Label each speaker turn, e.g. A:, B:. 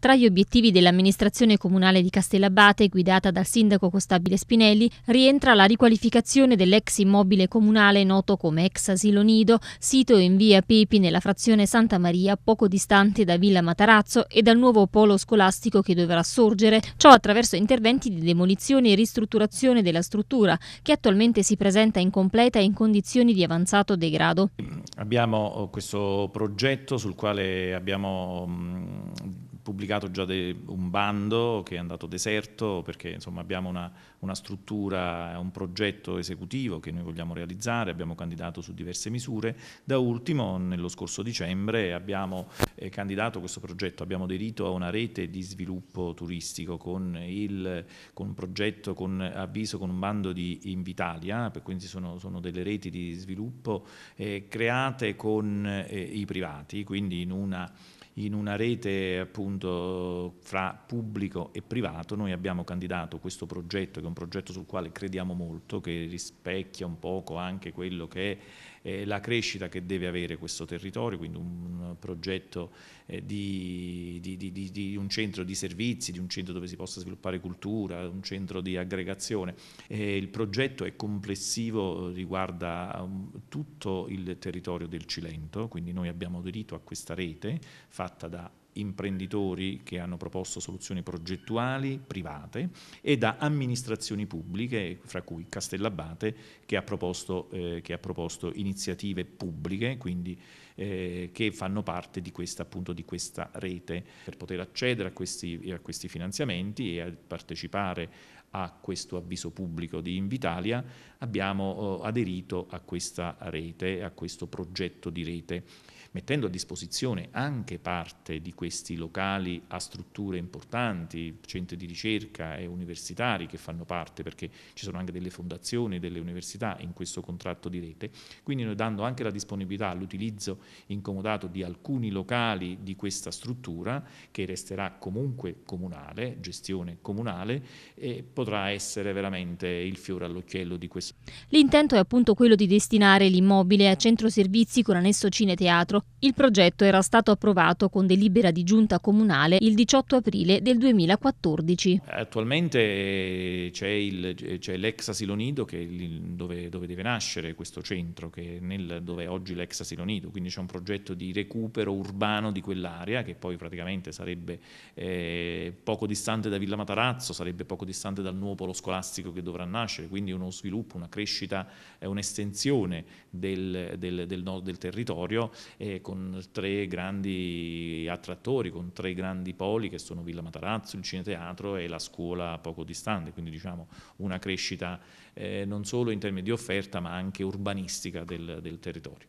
A: Tra gli obiettivi dell'amministrazione comunale di Castellabate, guidata dal sindaco Costabile Spinelli, rientra la riqualificazione dell'ex immobile comunale noto come ex asilo nido, sito in via Pepi nella frazione Santa Maria, poco distante da Villa Matarazzo e dal nuovo polo scolastico che dovrà sorgere, ciò attraverso interventi di demolizione e ristrutturazione della struttura, che attualmente si presenta incompleta e in condizioni di avanzato degrado.
B: Abbiamo oh, questo progetto sul quale abbiamo mm, pubblicato già un bando che è andato deserto perché insomma, abbiamo una, una, struttura, un progetto esecutivo che noi vogliamo realizzare, abbiamo candidato su diverse misure. Da ultimo, nello scorso dicembre, abbiamo eh, candidato questo progetto, abbiamo aderito a una rete di sviluppo turistico con, il, con un progetto, con avviso, con un bando di Invitalia, quindi sono, sono delle reti di sviluppo eh, create con eh, i privati, quindi in una, in una rete appunto appunto fra pubblico e privato, noi abbiamo candidato questo progetto, che è un progetto sul quale crediamo molto, che rispecchia un poco anche quello che è eh, la crescita che deve avere questo territorio, quindi un progetto eh, di, di, di, di un centro di servizi, di un centro dove si possa sviluppare cultura, un centro di aggregazione. Eh, il progetto è complessivo, riguarda um, tutto il territorio del Cilento, quindi noi abbiamo aderito a questa rete fatta da imprenditori che hanno proposto soluzioni progettuali private e da amministrazioni pubbliche, fra cui Castellabate, che ha proposto, eh, che ha proposto iniziative pubbliche, quindi eh, che fanno parte di questa, appunto, di questa rete. Per poter accedere a questi, a questi finanziamenti e a partecipare a questo avviso pubblico di Invitalia, abbiamo oh, aderito a questa rete, a questo progetto di rete, mettendo a disposizione anche parte di questi locali a strutture importanti, centri di ricerca e universitari che fanno parte, perché ci sono anche delle fondazioni, delle università in questo contratto di rete. Quindi noi dando anche la disponibilità all'utilizzo incomodato di alcuni locali di questa struttura, che resterà comunque comunale, gestione comunale, e potrà essere veramente il fiore all'occhiello di questo.
A: L'intento è appunto quello di destinare l'immobile a centro servizi con annesso cineteatro. Il progetto era stato approvato con delibera delibera di giunta comunale il 18 aprile del 2014.
B: Attualmente eh, eh, c'è, l'ex asilo nido dove, dove, deve nascere questo centro, nel, dove è oggi l'ex asilo nido, quindi c'è un progetto di recupero urbano di quell'area che poi praticamente sarebbe eh, poco distante da Villa Matarazzo, sarebbe poco distante dal nuovo polo scolastico che dovrà nascere, quindi uno sviluppo, una crescita, eh, un'estensione del, del, del, del territorio eh, con tre grandi attrattive attori, con tre grandi poli che sono Villa Matarazzo, il Cineteatro e la scuola poco distante, quindi diciamo una crescita eh, non solo in termini di offerta ma anche urbanistica del, del territorio.